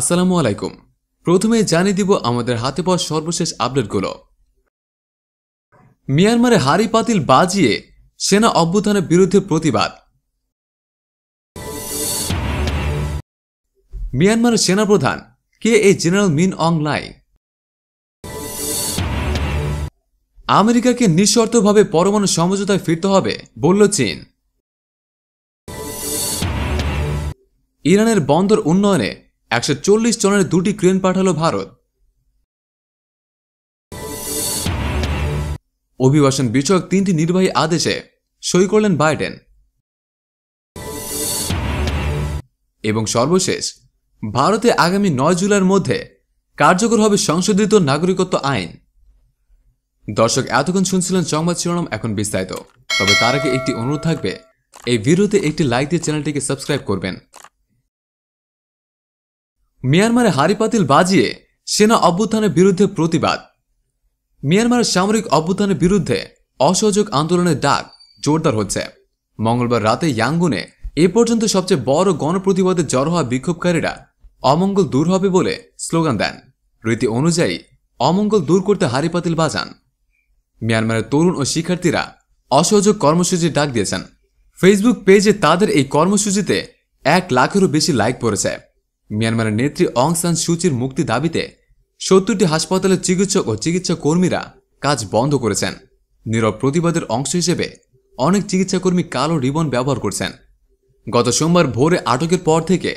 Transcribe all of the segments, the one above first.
আসসালামু আলাইকুম প্রথমে জানিয়ে দিব আমাদের হাতে পাওয়া সর্বশেষ আপডেটগুলো মিয়ানমারে হারি পাতিল বাজিয়ে সেনা অভ্যুত্থানের বিরুদ্ধে প্রতিবাদ মিয়ানমারের সেনাপ্রধান কে এ জেনারেল মিন অং লাই আমেরিকাকে নিঃশর্তভাবে পরমাণু সমঝোতায় ফিরতে হবে বলল চীন ইরানের বন্দর উন্নয়নে একশো জনের দুটি ক্রেন পাঠালো ভারত অভিবাসন বিষয়ক তিনটি নির্বাহী আদেশে সই করলেন বাইডেন এবং সর্বশেষ ভারতে আগামী নয় জুলাইয়ের মধ্যে কার্যকর হবে সংশোধিত নাগরিকত্ব আইন দর্শক এতক্ষণ শুনছিলেন সংবাদ শিরোনাম এখন বিস্তারিত তবে তার আগে একটি অনুরোধ থাকবে এই ভিডিওতে একটি লাইক দিয়ে চ্যানেলটিকে সাবস্ক্রাইব করবেন মিয়ানমারে হারিপাতিল বাজিয়ে সেনা অভ্যুত্থানের বিরুদ্ধে প্রতিবাদ মিয়ানমারের সামরিক অভ্যুত্থানের বিরুদ্ধে অসহযোগ আন্দোলনের ডাক জোরদার হচ্ছে মঙ্গলবার রাতে ইয়াঙ্গুনে এ পর্যন্ত সবচেয়ে বড় গণপ্রতিবাদে জড়ো হওয়া বিক্ষোভকারীরা অমঙ্গল দূর হবে বলে স্লোগান দেন রীতি অনুযায়ী অমঙ্গল দূর করতে হারিপাতিল বাজান মিয়ানমারের তরুণ ও শিক্ষার্থীরা অসহযোগ কর্মসূচির ডাক দিয়েছেন ফেসবুক পেজে তাদের এই কর্মসূচিতে এক লাখেরও বেশি লাইক পড়েছে মিয়ানমারের নেত্রী অং সান সুচির মুক্তি দাবিতে সত্তরটি হাসপাতালের চিকিৎসক ও চিকিৎসা কর্মীরা কাজ বন্ধ করেছেন নীরব প্রতিবাদের অংশ হিসেবে অনেক চিকিৎসাকর্মী কালো রিবন ব্যবহার করছেন গত সোমবার ভোরে আটকের পর থেকে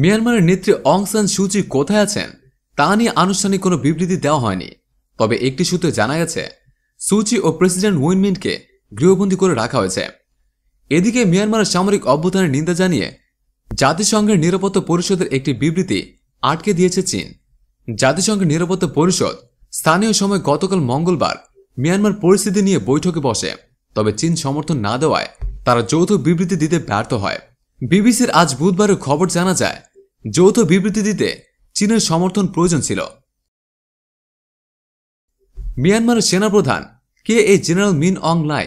মিয়ানমারের নেত্রী অং সান সুচি কোথায় আছেন তা নিয়ে আনুষ্ঠানিক কোনো বিবৃতি দেওয়া হয়নি তবে একটি সূত্রে জানা গেছে সুচি ও প্রেসিডেন্ট উইনমিনকে গৃহবন্দী করে রাখা হয়েছে এদিকে মিয়ানমারের সামরিক অভ্যুত্থানের নিন্দা জানিয়ে জাতিসংঘের নিরাপত্তা পরিষদের একটি বিবৃতি আটকে দিয়েছে চীন জাতিসংঘের নিরাপত্তা পরিষদ স্থানীয় সময় গতকাল মঙ্গলবার মিয়ানমার পরিস্থিতি নিয়ে বৈঠকে বসে তবে চীন সমর্থন না দেওয়ায় তারা যৌথ বিবৃতি দিতে ব্যর্থ হয় বিবিসির আজ বুধবারের খবর জানা যায় যৌথ বিবৃতি দিতে চীনের সমর্থন প্রয়োজন ছিল মিয়ানমারের সেনাপ্রধান কে এ জেনারেল মিন অং লাই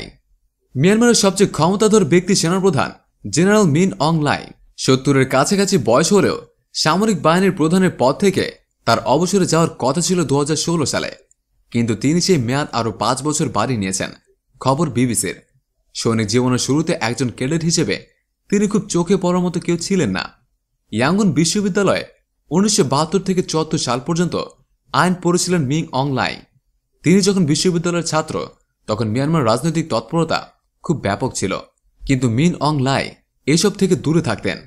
মিয়ানমারের সবচেয়ে ক্ষমতাধর ব্যক্তি সেনাপ্রধান জেনারেল মিন অং লাই সত্তরের কাছাকাছি বয়স হলেও সামরিক বাহিনীর প্রধানের পদ থেকে তার অবসরে যাওয়ার কথা ছিল দু সালে কিন্তু তিনি সেই মেয়াদ আরও পাঁচ বছর বাড়িয়ে নিয়েছেন খবর বিবিসির সৈনিক জীবনের শুরুতে একজন ক্যাডেট হিসেবে তিনি খুব চোখে পড়ার মতো কেউ ছিলেন না ইয়াঙ্গুন বিশ্ববিদ্যালয়ে উনিশশো থেকে চুয়াত্তর সাল পর্যন্ত আইন পড়েছিলেন মিং অংলাই তিনি যখন বিশ্ববিদ্যালয়ের ছাত্র তখন মিয়ানমার রাজনৈতিক তৎপরতা খুব ব্যাপক ছিল কিন্তু মিন অং লাই এসব থেকে দূরে থাকতেন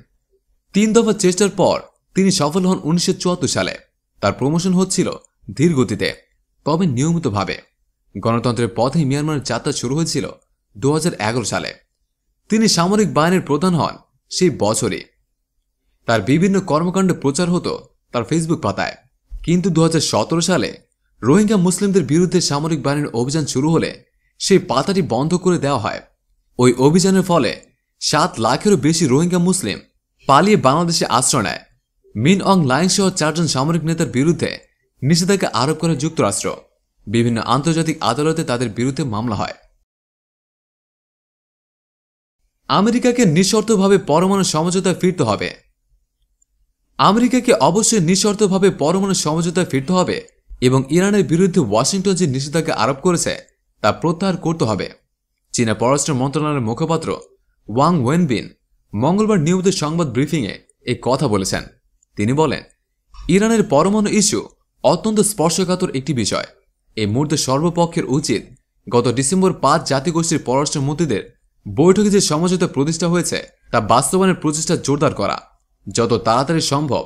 তিন দফা চেষ্টার পর তিনি সফল হন উনিশশো সালে তার প্রমোশন হচ্ছিল ধীরগতিতে তবে নিয়মিতভাবে গণতন্ত্রের পথে মিয়ানমারের যাত্রা শুরু হয়েছিল দু সালে তিনি সামরিক বাহিনীর প্রধান হন সেই বছরই তার বিভিন্ন কর্মকাণ্ডে প্রচার হতো তার ফেসবুক পাতায় কিন্তু দু সালে রোহিঙ্গা মুসলিমদের বিরুদ্ধে সামরিক বাহিনীর অভিযান শুরু হলে সেই পাতাটি বন্ধ করে দেওয়া হয় ওই অভিযানের ফলে সাত লাখেরও বেশি রোহিঙ্গা মুসলিম পালিয়ে বাংলাদেশে আশ্রয় নেয় মিন অং লাইন সহ চারজন সামরিক নেতার বিরুদ্ধে নিষেধাজ্ঞা আরোপ করে যুক্তরাষ্ট্র বিভিন্ন আন্তর্জাতিক আদালতে তাদের বিরুদ্ধে মামলা হয় আমেরিকাকে নিঃশর্তভাবে পরমাণু সমঝোতায় ফিরতে হবে আমেরিকাকে অবশ্যই নিঃশর্তভাবে পরমাণু সমঝোতায় ফিরতে হবে এবং ইরানের বিরুদ্ধে ওয়াশিংটন যে নিষেধাজ্ঞা আরোপ করেছে তা প্রত্যাহার করতে হবে চীনা পররাষ্ট্র মন্ত্রণালয়ের মুখপাত্র ওয়াং ওয়েনবিন মঙ্গলবার নিয়মিত সংবাদ ব্রিফিংয়ে এই কথা বলেছেন তিনি বলেন ইরানের পরমাণু ইস্যু অত্যন্ত স্পর্শকাতর একটি বিষয় এই মুহূর্তে সর্বপক্ষের উচিত গত ডিসেম্বর পাঁচ জাতিগোষ্ঠীর পররাষ্ট্রমন্ত্রীদের বৈঠকে যে সমঝোতা প্রতিষ্ঠা হয়েছে তা বাস্তবায়নের প্রচেষ্টা জোরদার করা যত তাড়াতাড়ি সম্ভব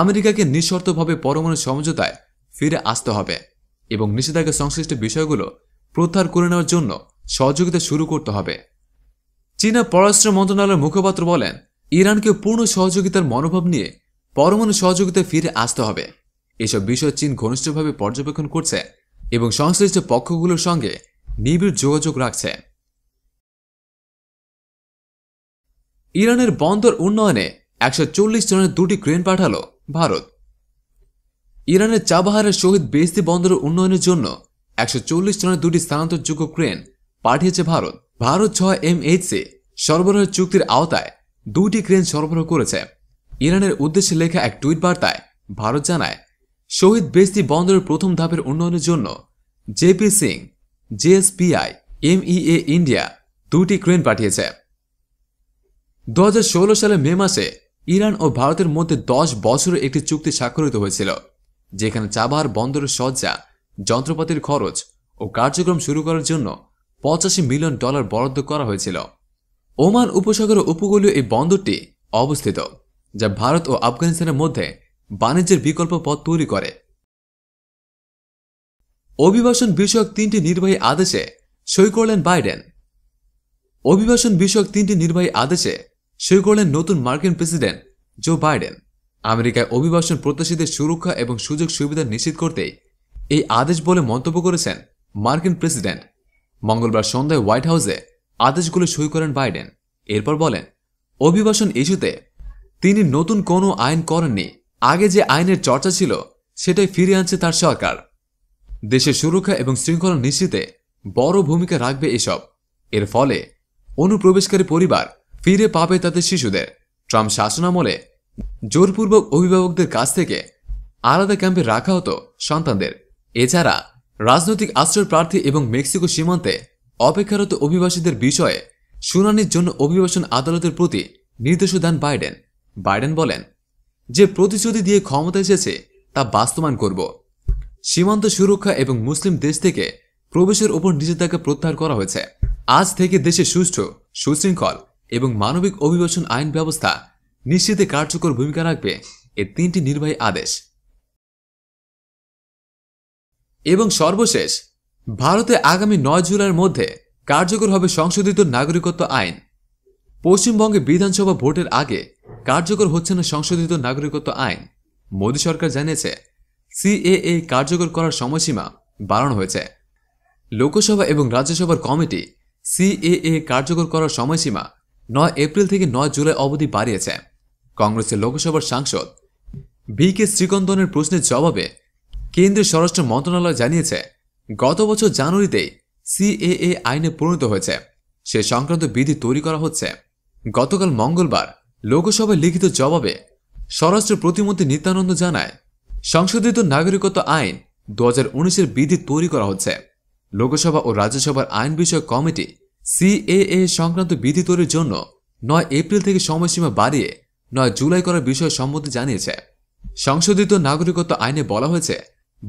আমেরিকাকে নিঃশর্তভাবে পরমাণু সমঝোতায় ফিরে আসতে হবে এবং নিষেধাজ্ঞা সংশ্লিষ্ট বিষয়গুলো প্রত্যাহার করে নেওয়ার জন্য সহযোগিতা শুরু করতে হবে চীনা পররাষ্ট্র মন্ত্রণালয়ের মুখপাত্র বলেন ইরানকে পূর্ণ সহযোগিতার মনোভাব নিয়ে পরমাণু সহযোগিতায় ফিরে আসতে হবে এসব বিষয় চীন ঘনিষ্ঠভাবে পর্যবেক্ষণ করছে এবং সংশ্লিষ্ট পক্ষগুলোর সঙ্গে নিবিড় যোগাযোগ রাখছে ইরানের বন্দর উন্নয়নে একশো চল্লিশ জনের দুটি ক্রেন পাঠালো ভারত ইরানের চাবাহারের শহীদ বেস্তি বন্দরের উন্নয়নের জন্য একশো চল্লিশ জনের দুটি স্থানান্তরযোগ্য ক্রেন পাঠিয়েছে ভারত ভারত ছয় এম এইচসি সরবরাহ চুক্তির আওতায় দুটি ক্রেন সরবরাহ করেছে ইরানের উদ্দেশ্যে লেখা এক টুইট বার্তায় ভারত জানায় শহীদ বেস্তি বন্দরের প্রথম ধাপের উন্নয়নের জন্য JP Singh JSPI MEA India দুটি ক্রেন পাঠিয়েছে দু সালে মে মাসে ইরান ও ভারতের মধ্যে দশ বছরের একটি চুক্তি স্বাক্ষরিত হয়েছিল যেখানে চাবাহার বন্দরের সজ্জা যন্ত্রপাতির খরচ ও কার্যক্রম শুরু করার জন্য পঁচাশি মিলিয়ন ডলার বরাদ্দ করা হয়েছিল ওমান উপসাগরের উপকূলীয় এই বন্দরটি অবস্থিত যা ভারত ও আফগানিস্তানের মধ্যে বাণিজ্যের বিকল্প পথ তৈরি করে অভিবাসন বিষয়ক তিনটি নির্বাহী আদেশে সই করলেন বাইডেন অভিবাসন বিষয়ক তিনটি নির্বাহী আদেশে সই করলেন নতুন মার্কিন প্রেসিডেন্ট জো বাইডেন আমেরিকায় অভিবাসন প্রত্যাশীদের সুরক্ষা এবং সুযোগ সুবিধা নিশ্চিত করতেই এই আদেশ বলে মন্তব্য করেছেন মার্কিন প্রেসিডেন্ট মঙ্গলবার সন্ধ্যায় হোয়াইট হাউসে আদেশগুলো সই করেন বাইডেন এরপর বলেন অভিবাসন ইস্যুতে তিনি নতুন কোনো আইন করেননি আগে যে আইনের চর্চা ছিল সেটাই ফিরে আনছে তার সরকার দেশের সুরক্ষা এবং শৃঙ্খলা নিশ্চিতে বড় ভূমিকা রাখবে এসব এর ফলে অনুপ্রবেশকারী পরিবার ফিরে পাবে তাদের শিশুদের ট্রাম্প শাসনামলে জোরপূর্বক অভিভাবকদের কাছ থেকে আলাদা ক্যাম্পে রাখা হতো সন্তানদের এছাড়া রাজনৈতিক আশ্রয় প্রার্থী এবং মেক্সিকো সীমান্তে অপেক্ষারত অভিবাসীদের বিষয়ে শুনানির জন্য অভিবাসন আদালতের প্রতি নির্দেশ দেন বাইডেন বাইডেন বলেন যে প্রতিশ্রুতি দিয়ে ক্ষমতা এসেছে তা বাস্তবায়ন করব সীমান্ত সুরক্ষা এবং মুসলিম দেশ থেকে প্রবেশের ওপর নিষেধাজ্ঞা প্রত্যাহার করা হয়েছে আজ থেকে দেশে সুষ্ঠু সুশৃঙ্খল এবং মানবিক অভিবাসন আইন ব্যবস্থা নিশ্চিতে কার্যকর ভূমিকা রাখবে এ তিনটি নির্বাহী আদেশ এবং সর্বশেষ ভারতে আগামী নয় জুলাইয়ের মধ্যে কার্যকর হবে সংশোধিত নাগরিকত্ব আইন পশ্চিমবঙ্গে বিধানসভা ভোটের আগে কার্যকর হচ্ছে না সংশোধিত নাগরিকত্ব আইন মোদী সরকার জানিয়েছে সিএএ কার্যকর করার সময়সীমা বাড়ানো হয়েছে লোকসভা এবং রাজ্যসভার কমিটি সিএএ কার্যকর করার সময়সীমা নয় এপ্রিল থেকে নয় জুলাই অবধি বাড়িয়েছে কংগ্রেসের লোকসভার সাংসদ ভি কে শ্রীকন্দনের প্রশ্নের জবাবে কেন্দ্রীয় স্বরাষ্ট্র মন্ত্রণালয় জানিয়েছে গত বছর জানুয়ারিতেই সিএএ আইনে পরিণত হয়েছে সে সংক্রান্ত বিধি তৈরি করা হচ্ছে গতকাল মঙ্গলবার লোকসভায় লিখিত জবাবে স্বরাষ্ট্র প্রতিমন্ত্রী নিত্যানন্দ জানায় সংশোধিত নাগরিকত্ব আইন দু হাজার বিধি তৈরি করা হচ্ছে লোকসভা ও রাজ্যসভার আইন বিষয়ক কমিটি সিএএ সংক্রান্ত বিধি তৈরির জন্য নয় এপ্রিল থেকে সময়সীমা বাড়িয়ে নয় জুলাই করার বিষয়ে সম্মতি জানিয়েছে সংশোধিত নাগরিকত্ব আইনে বলা হয়েছে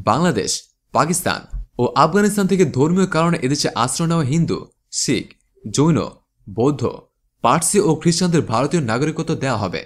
বাংলাদেশ পাকিস্তান ও আফগানিস্তান থেকে ধর্মীয় কারণে এদেশে আশ্রয় নেওয়া হিন্দু শিখ জৈন বৌদ্ধ পার্সি ও খ্রিস্টানদের ভারতীয় নাগরিকত্ব দেওয়া হবে